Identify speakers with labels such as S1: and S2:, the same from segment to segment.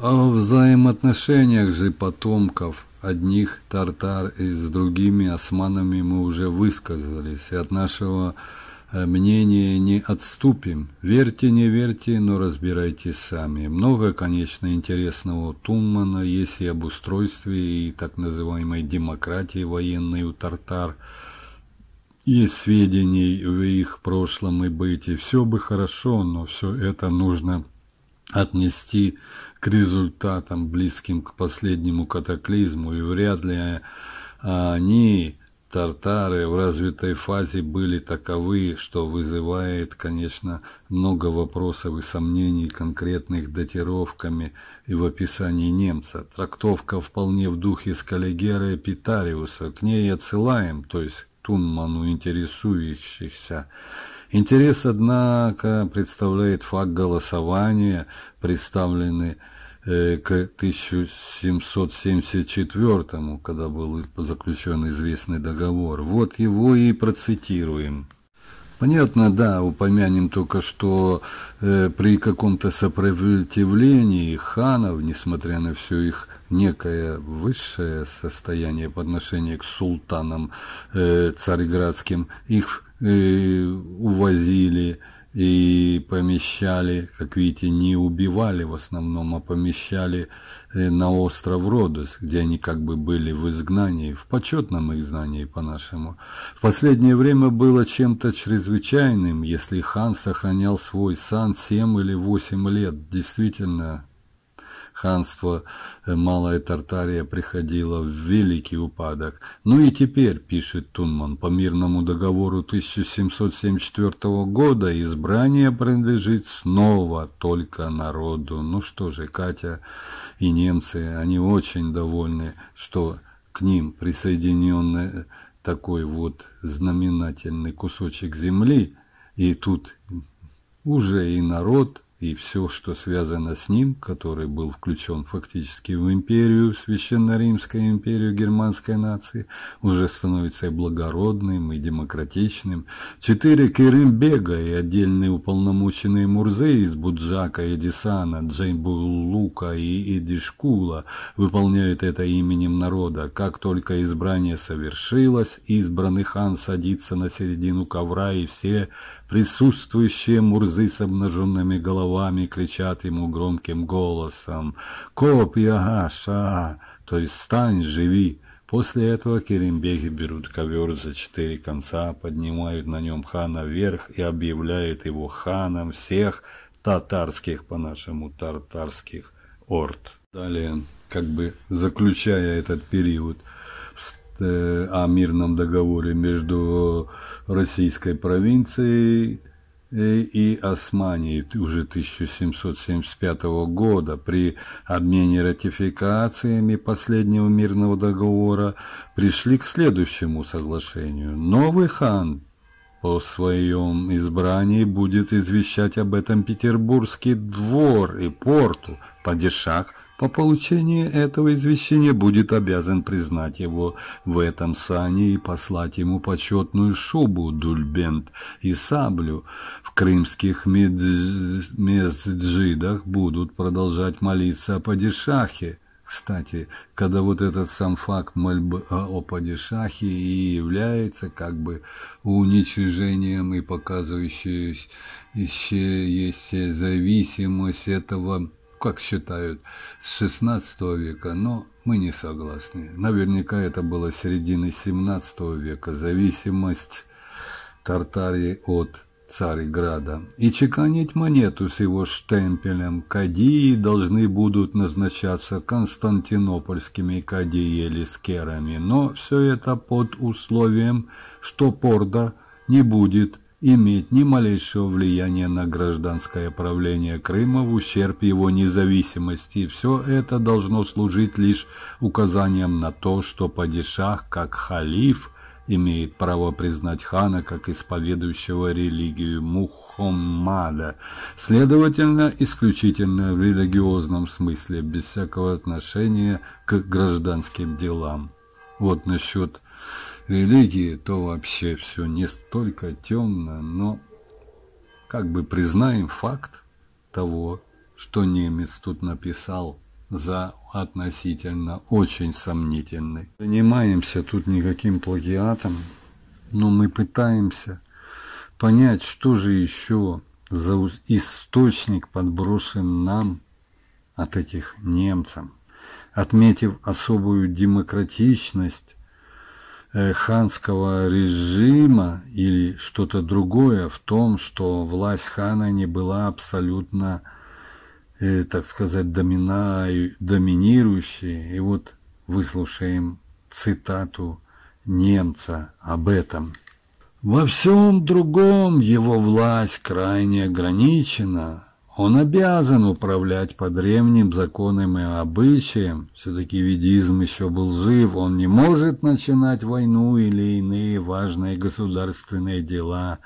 S1: О взаимоотношениях же потомков одних тартар и с другими османами мы уже высказались, и от нашего э, мнения не отступим. Верьте, не верьте, но разбирайте сами. Много, конечно, интересного тумана есть и об устройстве и так называемой демократии военной у тартар. Есть сведений в их прошлом и быте. Все бы хорошо, но все это нужно отнести к результатам, близким к последнему катаклизму, и вряд ли а, они, тартары, в развитой фазе были таковы, что вызывает, конечно, много вопросов и сомнений, конкретных датировками и в описании немца. Трактовка вполне в духе Скалигера и Питариуса, к ней отсылаем, то есть Тунману интересующихся. Интерес, однако, представляет факт голосования, представленный э, к 1774, му когда был заключен известный договор. Вот его и процитируем. Понятно, да, упомянем только, что э, при каком-то сопротивлении ханов, несмотря на все их некое высшее состояние по отношению к султанам э, цареградским, их увозили и помещали, как видите, не убивали в основном, а помещали э, на остров Родос, где они как бы были в изгнании, в почетном изгнании по-нашему. В последнее время было чем-то чрезвычайным, если хан сохранял свой сан 7 или 8 лет. Действительно, ханство э, Малая Тартария приходило в великий упадок. Ну и теперь, пишет Тунман, по мирному договору 1774 года избрание принадлежит снова только народу. Ну что же, Катя и немцы, они очень довольны, что к ним присоединенный э, такой вот знаменательный кусочек земли, и тут уже и народ – и все, что связано с ним, который был включен фактически в империю, священно-римскую империю германской нации, уже становится и благородным, и демократичным. Четыре Керимбега и отдельные уполномоченные Мурзы из Буджака, Эдисана, Джейбулука и Эдишкула выполняют это именем народа. Как только избрание совершилось, избранный хан садится на середину ковра, и все Присутствующие мурзы с обнаженными головами кричат ему громким голосом «Копи, ага, То есть «Встань, живи!» После этого керембеги берут ковер за четыре конца, поднимают на нем хана вверх и объявляют его ханом всех татарских, по-нашему тартарских, орд. Далее, как бы заключая этот период – Э, о мирном договоре между российской провинцией э, и Османией уже 1775 года при обмене ратификациями последнего мирного договора пришли к следующему соглашению. Новый хан по своем избрании будет извещать об этом петербургский двор и порту, падишах – по получении этого извещения будет обязан признать его в этом сане и послать ему почетную шубу, дульбент и саблю. В крымских медж... будут продолжать молиться о падишахе. Кстати, когда вот этот сам факт мольбы а, о падишахе и является как бы уничижением и показывающей еще есть зависимость этого как считают, с XVI века, но мы не согласны. Наверняка это было середины XVII века, зависимость Тартарии от Царьграда И чеканить монету с его штемпелем кадии должны будут назначаться константинопольскими кадиелискерами, но все это под условием, что Порда не будет имеет ни малейшего влияния на гражданское правление Крыма в ущерб его независимости. Все это должно служить лишь указанием на то, что падишах, как халиф, имеет право признать хана как исповедующего религию Мухаммада, следовательно, исключительно в религиозном смысле, без всякого отношения к гражданским делам. Вот насчет религии, то вообще все не столько темно, но как бы признаем факт того, что немец тут написал за относительно очень сомнительный. Занимаемся тут никаким плагиатом, но мы пытаемся понять, что же еще за источник подброшен нам от этих немцам. Отметив особую демократичность Э, ханского режима или что-то другое в том, что власть хана не была абсолютно, э, так сказать, домина, доминирующей. И вот выслушаем цитату немца об этом. Во всем другом его власть крайне ограничена, он обязан управлять по древним законам и обычаям. Все-таки ведизм еще был жив, он не может начинать войну или иные важные государственные дела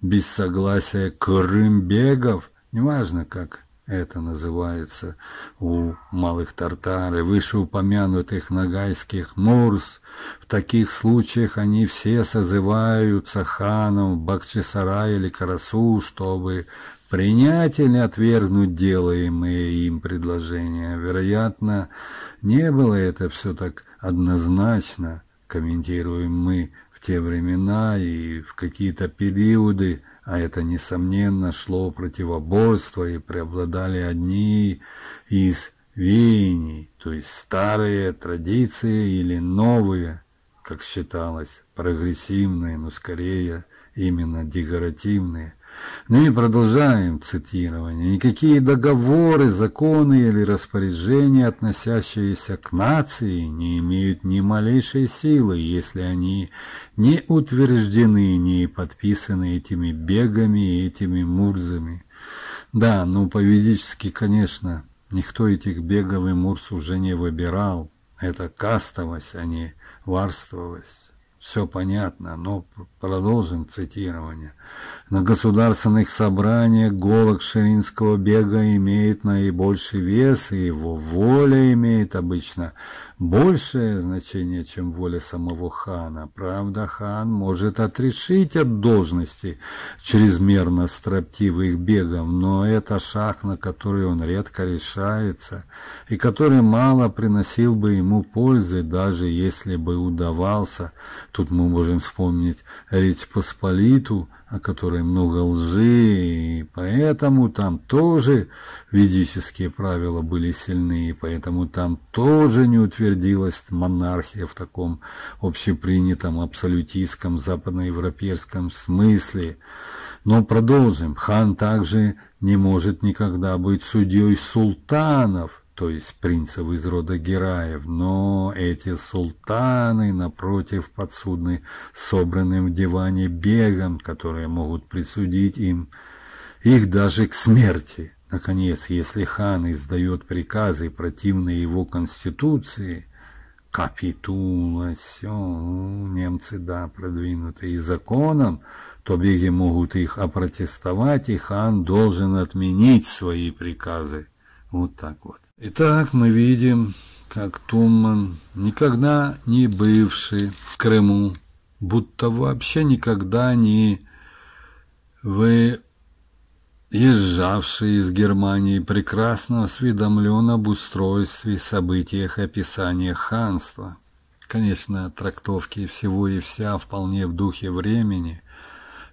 S1: без согласия крымбегов, неважно как это называется у малых тартар и вышеупомянутых нагайских мурс. В таких случаях они все созываются ханом бакчисара или Карасу, чтобы принять или отвергнуть делаемые им предложения. Вероятно, не было это все так однозначно, комментируем мы в те времена и в какие-то периоды, а это, несомненно, шло противоборство и преобладали одни из веяний, то есть старые традиции или новые, как считалось, прогрессивные, но скорее именно декоративные, ну и продолжаем цитирование. Никакие договоры, законы или распоряжения, относящиеся к нации, не имеют ни малейшей силы, если они не утверждены, не подписаны этими бегами и этими мурзами. Да, ну по-ведически, конечно, никто этих бегов и мурз уже не выбирал. Это кастовость, а не варствовость все понятно, но продолжим цитирование. На государственных собраниях голок ширинского бега имеет наибольший вес, и его воля имеет обычно большее значение, чем воля самого хана. Правда, хан может отрешить от должности чрезмерно строптивых бегов, но это шаг, на который он редко решается, и который мало приносил бы ему пользы, даже если бы удавался. Тут мы можем вспомнить Речь Посполиту, о которой много лжи, и поэтому там тоже ведические правила были сильны, и поэтому там тоже не утвердилась монархия в таком общепринятом абсолютистском западноевропейском смысле. Но продолжим. Хан также не может никогда быть судьей султанов, то есть принцев из рода Гераев, но эти султаны, напротив, подсудны собранным в диване бегом, которые могут присудить им их даже к смерти. Наконец, если хан издает приказы, противные его конституции, капитула, все, немцы, да, продвинутые законом, то беги могут их опротестовать, и хан должен отменить свои приказы. Вот так вот. Итак, мы видим, как Туман никогда не бывший в Крыму, будто вообще никогда не выезжавший из Германии, прекрасно осведомлен об устройстве, событиях описаниях ханства. Конечно, трактовки всего и вся вполне в духе времени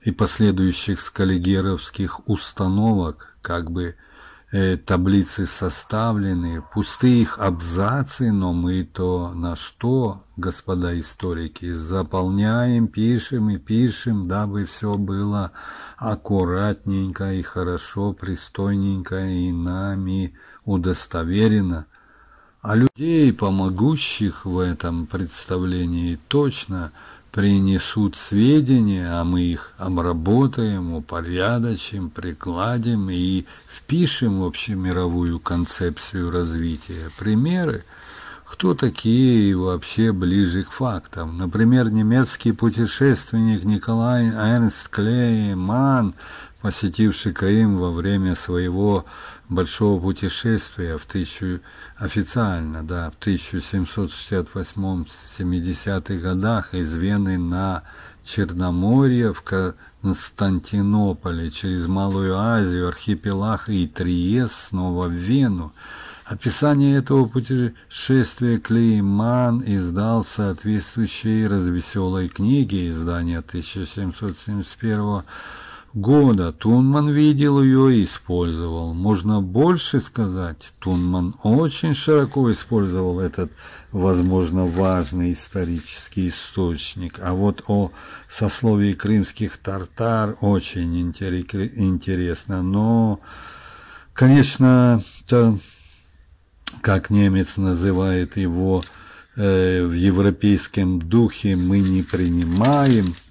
S1: и последующих скаллигеровских установок, как бы – Э, таблицы составлены, пустые их абзацы, но мы то на что, господа историки, заполняем, пишем и пишем, дабы все было аккуратненько и хорошо, пристойненько и нами удостоверено. А людей, помогущих в этом представлении, точно – принесут сведения, а мы их обработаем, упорядочим, прикладим и впишем в общемировую концепцию развития. Примеры, кто такие и вообще ближе к фактам. Например, немецкий путешественник Николай Эрнст Клейман посетивший Крым во время своего большого путешествия в тысячу, официально, да, в 1768-70-х годах из Вены на Черноморье в Константинополе, через Малую Азию, архипелаг и Триест, снова в Вену. Описание этого путешествия Клейман издал в соответствующей развеселой книге издания 1771 года года Тунман видел ее и использовал. Можно больше сказать, Тунман очень широко использовал этот, возможно, важный исторический источник. А вот о сословии крымских тартар очень интересно. Но, конечно, то, как немец называет его э, в европейском духе, мы не принимаем –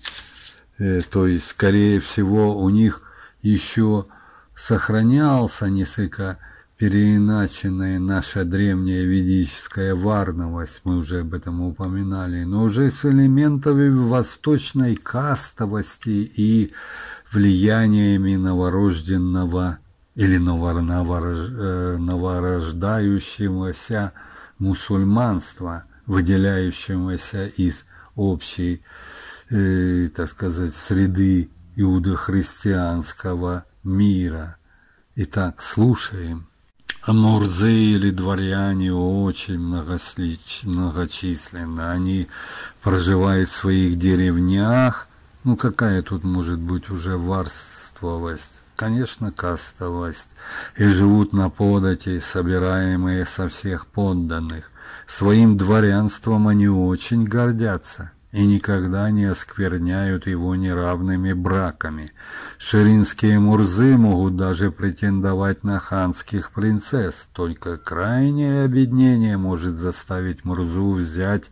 S1: Э, то есть, скорее всего, у них еще сохранялся несколько переиначенная наша древняя ведическая варновость, мы уже об этом упоминали, но уже с элементами восточной кастовости и влияниями новорожденного или новорож... Э, новорождающегося мусульманства, выделяющегося из общей Э, так сказать, среды иудохристианского мира. Итак, слушаем. Амурзы или дворяне очень многочисленны. Они проживают в своих деревнях. Ну, какая тут может быть уже варствовость? Конечно, кастовость. И живут на подати, собираемые со всех подданных. Своим дворянством они очень гордятся и никогда не оскверняют его неравными браками. Ширинские мурзы могут даже претендовать на ханских принцесс, только крайнее обеднение может заставить мурзу взять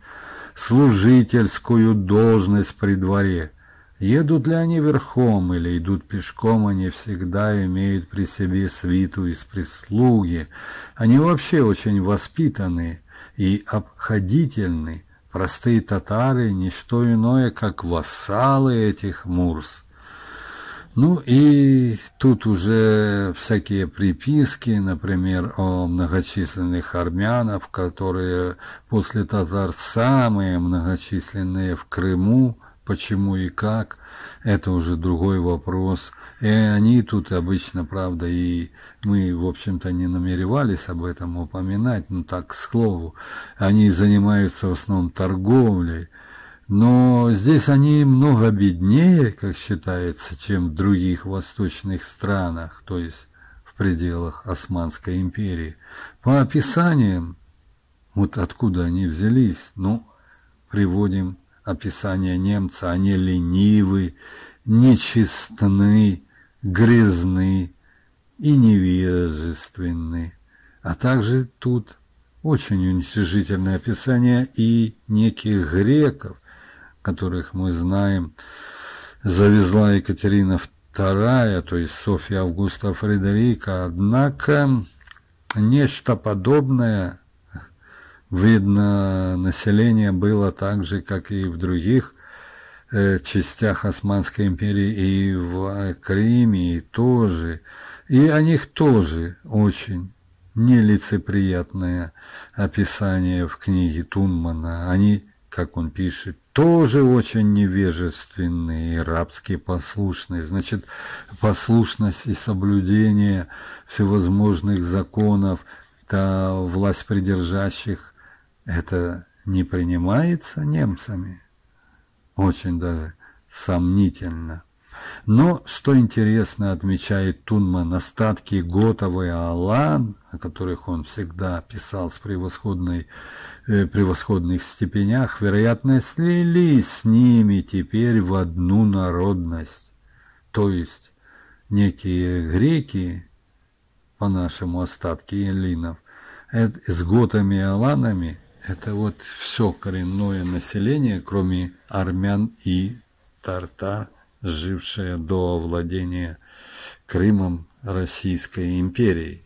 S1: служительскую должность при дворе. Едут ли они верхом или идут пешком, они всегда имеют при себе свиту из прислуги. Они вообще очень воспитанные и обходительные. Простые татары – ничто иное, как вассалы этих мурс. Ну и тут уже всякие приписки, например, о многочисленных армянах, которые после татар самые многочисленные в Крыму, Почему и как – это уже другой вопрос. И они тут обычно, правда, и мы, в общем-то, не намеревались об этом упоминать, но ну, так, к слову, они занимаются в основном торговлей. Но здесь они много беднее, как считается, чем в других восточных странах, то есть в пределах Османской империи. По описаниям, вот откуда они взялись, ну, приводим описание немца, они ленивы, нечестны, грязны и невежественны. А также тут очень уничижительное описание и неких греков, которых мы знаем, завезла Екатерина II, то есть Софья Августа Фредерика. Однако нечто подобное – Видно, население было так же, как и в других э, частях Османской империи, и в э, Крыме и тоже. И о них тоже очень нелицеприятное описание в книге Тунмана. Они, как он пишет, тоже очень невежественные и рабские послушные. Значит, послушность и соблюдение всевозможных законов, да, власть придержащих это не принимается немцами. Очень даже сомнительно. Но, что интересно, отмечает Тунман, остатки Готовы и Алан, о которых он всегда писал с превосходной, э, превосходных степенях, вероятно, слились с ними теперь в одну народность. То есть некие греки, по-нашему остатки эллинов, э, с готами и аланами – это вот все коренное население, кроме армян и тартар, жившее до овладения Крымом Российской империей.